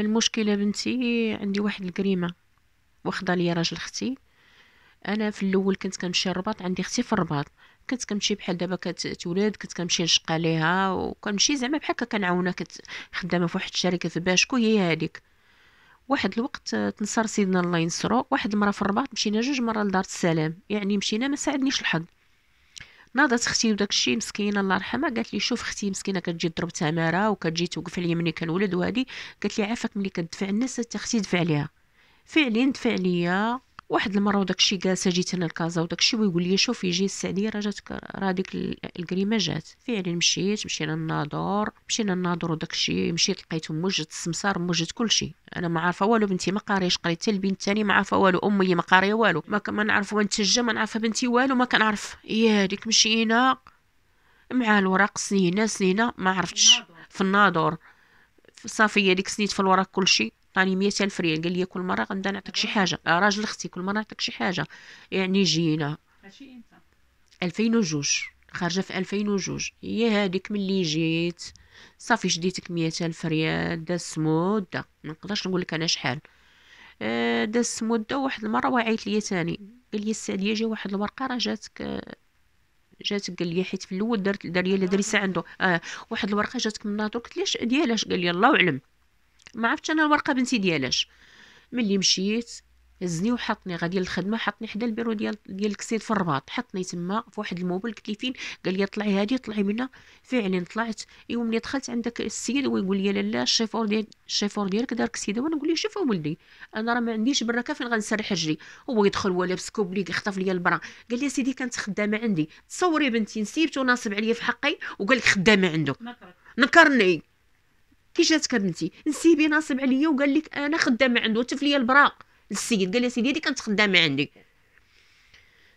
المشكله بنتي عندي واحد الكريمه واخده ليا راجل اختي انا في الاول كنت كنمشي الرباط عندي اختي في الرباط كنت كنمشي بحال دابا كتولد كنت كنمشي نشق عليها وكنمشي زعما بحال هكا كنعاونها كت خدامه في واحد الشركه في باشكو هي هذيك واحد الوقت تنصر سيدنا الله ينصرو واحد المره في الرباط مشينا جوج مره لدار السلام يعني مشينا ما ساعدنيش الحظ ناضت اختي وداك الشيء مسكينه الله يرحمها قالت لي شوف اختي مسكينه كتجي تضرب تماره وكتجي توقف عليا ملي كنولد وهادي قالت لي عافاك ملي كتدفع الناس حتى اختي دفع عليها فعلا دفع عليا واحد المره وداكشي جالس جيت انا لكازا وداكشي ويقول لي شوفي جي السعديه راه جاتك راه ديك الكريمه جات فعلا مشيت مشينا للناظور مشينا للناظور وداكشي مشيت لقيت موجد السمسار موجد كلشي انا ما عارفه والو بنتي ما قاريش قريت حتى البنت الثاني ما عارفه والو امي ما قاريه والو ما, كنعرف وين تجا ما نعرف بنتي والو ما كنعرف يا إيه هذيك مشينا مع الوراق سنينه سنينه ما عرفتش في الناظور صافي هذيك سنيت في الوراق كلشي عطاني 100 الف ريال قال لي كل مره غنبدا نعطيك شي حاجه آه، راجل اختي كل مره نعطيك شي حاجه يعني جينا ماشي امتى 2002 خارجه في 2002 هي هذيك ملي جيت صافي شديتك مية ألف ريال داز مدة ما نقدرش نقول لك أنا شحال آه، داز مدة واحد المرة وعيت ليا تاني قال لي السعدية جا واحد الورقة راه جاتك جاتك قال لي حيت في الاول درت دار يلا لدريسه عنده آه واحد الورقه جاتك من ناطور قلت ليش ديالاش قال لي الله اعلم ما عرفتش انا الورقه بنتي ديالاش ملي مشيت هزني وحطني غادي للخدمه حطني حدا البيرو ديال ديال الكسيد في الرباط حطني تما في واحد الموبل قلت لي فين قال لي طلعي هادي طلعي منها فعلا طلعت ايوا ملي دخلت عندك السيد هو يقول لي لا لا الشيفور ديال الشيفور ديالك دار كسيده وانا نقول له شوف ولدي انا راه ما عنديش بركه فين غنسرح رجلي هو يدخل هو لابس كوبلي خطف لي البرا قال لي سيدي كانت خدامه عندي تصوري بنتي نسيبت وناصب عليا في حقي وقال لك خدامه عنده نكرني كي جاتك بنتي نسيبي ناصب عليا وقال لك انا خدامه عنده تف ليا البراق السيد قال لي سيدي هذه كانت خدامه عندي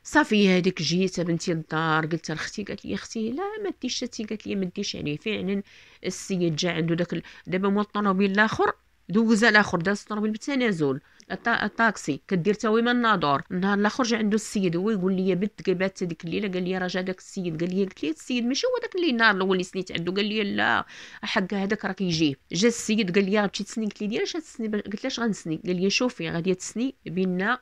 صافي هذيك جيت بنتي للدار قلت لاختي قالت لي اختي لا ما ديش قالت لي ما ديش عليه يعني فعلا السيد جا عنده داك دابا مول الطوموبيل الاخر دوز على اخر داز الطوموبيل بالتنازل الطاكسي كدير تا ويما الناظور النهار الاخر جا عنده السيد هو يقول لي بنت قبات ديك الليله قال لي راه جا داك السيد قال لي قلت ليه السيد ماشي هو داك اللي النهار الاول اللي سنيت عنده قال لي لا حق هذاك راه كيجيه جا السيد قال لي غتمشي تسني قلت ليه ديالاش غتسني قلت اش غنسني قال لي شوفي غادي تسني بينا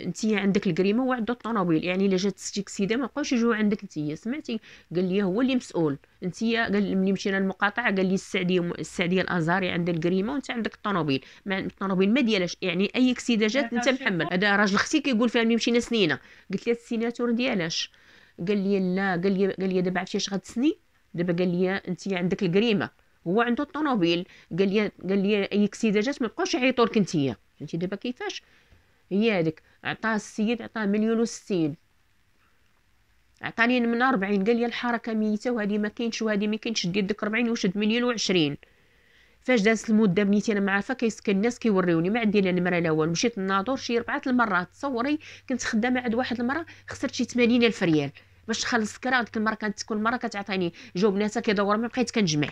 انت عندك الكريمه وعند الطوموبيل يعني الا جات ديك سيده ما بقاوش يجوا عندك انت سمعتي قال لي هو اللي مسؤول انت قال ملي مشينا للمقاطعه قال لي السعديه السعديه الازاري عندها الكريمه وانت عندك الطوموبيل الطوموبيل ما ديالاش يعني اي كسيده جات انت محمل هذا راجل اختي كيقول فيها ملي مشينا سنينه قلت لها السيناتور ديالاش قال لي لا قال لي قال لي دابا عرفتي اش غتسني دابا قال لي انت عندك الكريمه هو عنده الطوموبيل قال لي قال لي اي كسيده جات ما بقاوش يعيطوا لك انت فهمتي دابا كيفاش هي هذيك عطاه السيد عطاه مليون وستين عطاني من ربعين قال لي الحركه ميته وهذه ما كاينش وهذه ما كاينش دير ديك ربعين وشد مليون وعشرين فاش دازت المده بنيتي انا مع عارفه كيسكن الناس كيوريوني ما عندي لا المراه لا والو مشيت ناضور شي ربعه المرات تصوري كنت خدامه عند واحد المره خسرت شي 80000 الف ريال باش نخلص الكرا ديك المره كانت كل مره كتعطيني جاوب ناسها كيدور ما بقيت كنجمع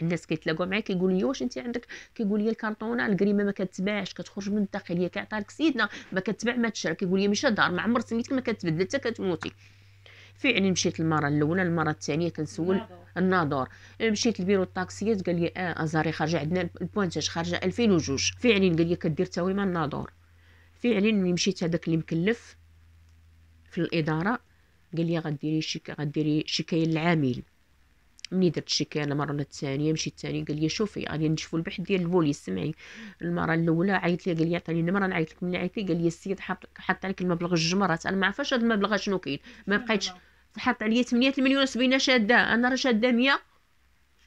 الناس كيتلاقاو معايا كيقول لي واش انت عندك كيقول لي الكرطونه الكريمه ما كتباعش كتخرج من الداخل هي كيعطيها سيدنا ما كتباع ما تشرى كيقول لي مش دار ما عمر سميتك ما كتبدل حتى كتموتي فعلا مشيت المره الاولى المره الثانيه كنسول الناظور مشيت لبيرو الطاكسيات قال لي اه ازاري خارجه عندنا البوانتاج خارجه 2002 فعلا قال لي كدير تاويمه الناظور فعلا ملي مشيت هذاك اللي مكلف في الاداره قال لي غديري شك... غديري شكايه للعامل ملي درت انا المره الثانيه مشي ثاني قال لي شوفي راني يعني نشوفوا البحث ديال البوليس سمعي المره الاولى عيط لي قال لي عطاني النمره نعيط لك ملي عيط لي قال لي السيد حط حط عليك المبلغ الجمرات انا ما عرفاش هذا المبلغ شنو كاين ما بقيتش حط عليا 8 مليون سبينا شاده انا راه شاده 100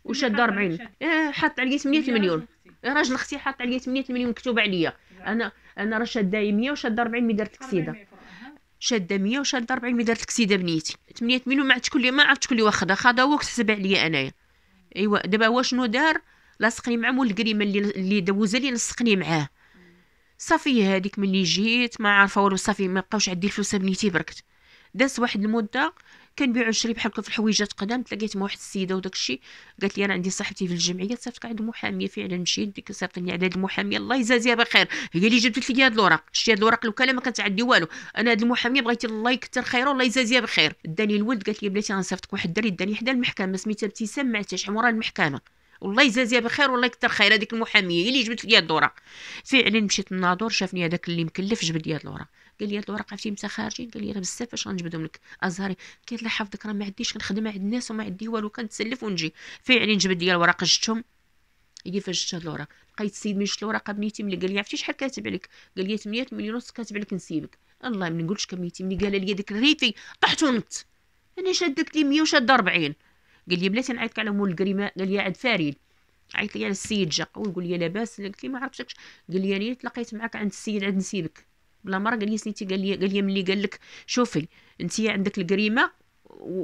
وشاده 40 إيه، حط عليا 8 مليون إيه، راجل اختي حط عليا 8 مليون مكتوب عليا انا انا راه شاده 100 وشاده 40 مي درت كسيده شاده 100 وشاده 40 دارت لك سيده بنيتي 8 ميلو ما عرفت شكون ما عرفت شكون اللي واخده خادا هو كتحسب عليا انايا ايوا دابا هو شنو دار لاصقني مع مول الكريمه اللي اللي دوزها لي لصقني معاه صافي هذيك ملي جيت ما عارفه والو صافي ما بقاوش عندي الفلوس بنيتي بركت داز واحد المده كنبيعو نشري بحال هكا في الحويجات قدام تلاقيت مع واحد السيده وداك الشيء قالت لي انا عندي صاحبتي في الجمعيه صيفط عند المحاميه فعلا مشيت ديك صيفطني على هاد المحاميه الله يجازيها بخير هي اللي جابت لي هاد الوراق شتي هاد الوراق الوكاله ما كانت عندي والو انا هاد المحاميه بغيت الله يكثر خيره الله يجازيها بخير داني الولد قالت لي بلاتي غنصيفطك واحد الدري داني حدا المحكمه سميتها ابتسام ما عمرها المحكمه والله يجازيها بخير والله يكثر خير هذيك المحاميه هي اللي جبدت لي هاد الوراق فعلا مشيت للناظور شافني هذاك اللي مكلف جبد لي هاد الوراق قال لي هاد الورقه فين نتا خارجين قال لي راه بزاف اش غنجبدهم لك ازهري قلت له حفظك راه ما عنديش كنخدم عند الناس وما عندي والو كنتسلف ونجي فعلي نجبد لي الوراق جبتهم كيفاش فاش هاد الوراق لقيت السيد من شفت الوراقه بنيتي ملي قال لي عرفتي شحال كاتب عليك قال لي 8 مليون ونص كاتب عليك نسيبك الله ما نقولش كم ملي قال لي ديك الريفي طحت ونط انا شادك لي 100 وشاد 40 قال لي بلاتي نعيط على مول الكريمه قال لي عاد فريد عيط لي على السيد جا ونقول لي لاباس قلت لي ما عرفتكش قال لي راني تلاقيت معاك عند السيد عند نسيبك بلا مره قال لي سنيتي قال لي قال لي ملي قال لك شوفي انت عندك الجريمه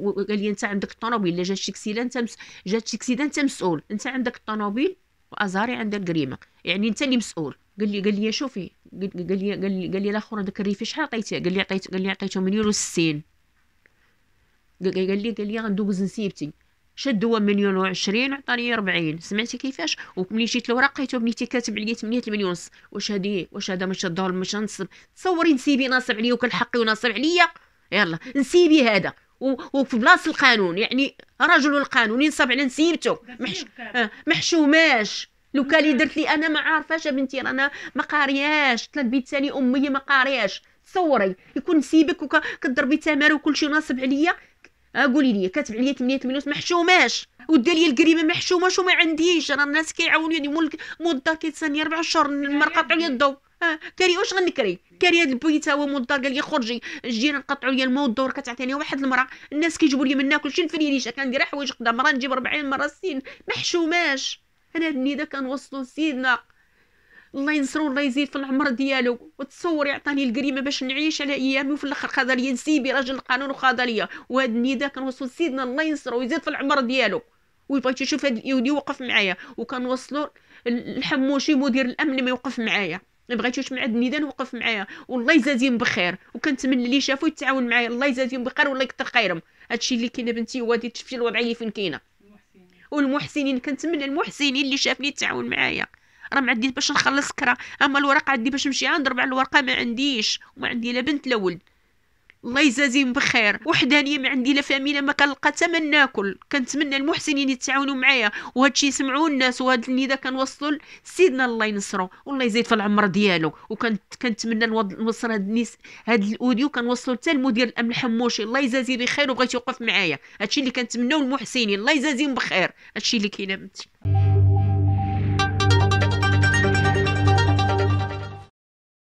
وقال لي انت عندك الطوموبيل الا جات شي كسيده انت مس... جات شي كسيده انت مسؤول انت عندك الطوموبيل وازاري عندها الجريمه يعني انت اللي مسؤول قال لي قال لي شوفي قال لي قال لي قال لي الاخر هذاك الريفي شحال عطيتيه قال لي عطيت قال لي عطيته مليون و60 قال لي قال لي غندوز نسيبتي شد هو مليون وعشرين عطاني ربعين سمعتي كيفاش وملي جيت له لقيتو بنيتي كاتب عليا 8 ونص واش هادي واش هذا مش الظهر مش نصب تصوري نسيبي ناصب عليا وكل حقي وناصب عليا يلا نسيبي هذا وفي بلاصه القانون يعني رجل القانون ينصب على نسيبته محش... آه، محشوماش لو كان اللي درت لي انا ما عارفاش يا بنتي رانا ما قارياش طلع بيت ثاني امي ما قارياش تصوري يكون نسيبك وكتضربي تماره وكل شيء ناصب عليا آه، قولي لي كاتب عليا 8 مليون محشوماش ودي لي الكريمه محشومه شو ما عنديش انا الناس كيعاونوني مول مول الدار كيتسني ربع شهور ما قطعوا لي الضوء آه. كاري واش غنكري كاري هاد البويته هو مول الدار قال لي خرجي الجيران نقطعوا لي الماء دور كتعطيني واحد المراه الناس كيجيبوا لي منها كلشي الفريليشه كندير حوايج قدام راه نجيب 40 مره السن محشوماش انا هاد النيده كنوصلو سيدنا الله ينصرو الله يزيد في العمر ديالو وتصور عطاني الكريمه باش نعيش على ايامي وفي الاخر خذا ليا نسيبي راجل القانون وخذا ليا وهذا النداء كنوصل سيدنا الله ينصرو ويزيد في العمر ديالو وبغيت نشوف هذا اليهودي وقف معايا وكنوصلو الحموشي مدير الامن ما يوقف معايا ما بغيتوش مع النداء وقف معايا والله يجازيهم بخير وكنتمنى اللي شافو يتعاون معايا الله يجازيهم بخير والله يكثر خيرهم هادشي اللي كاين بنتي وادي تشوفي الوضعيه فين كاينه والمحسنين كنتمنى المحسنين اللي شافني يتعاون معايا راه معدي باش نخلص كرا اما الورقة عندي باش نمشي نضرب على الورقه ما عنديش وما عندي لا بنت لا ولد الله يجازيهم بخير وحدانيه ما عندي لا فاميلا ما كنلقى حتى ما ناكل كنتمنى المحسنين يتعاونوا معايا وهادشي يسمعوه الناس وهاد النداء كنوصلوا لسيدنا الله ينصرو والله يزيد في العمر ديالو وكنتمنى نوصل هاد النس هاد الاوديو كنوصلوا حتى المدير الامن الحموشي الله يجازيه بخير وبغيت يوقف معايا هادشي اللي كنتمناو المحسنين الله يجازيهم بخير هادشي اللي كاين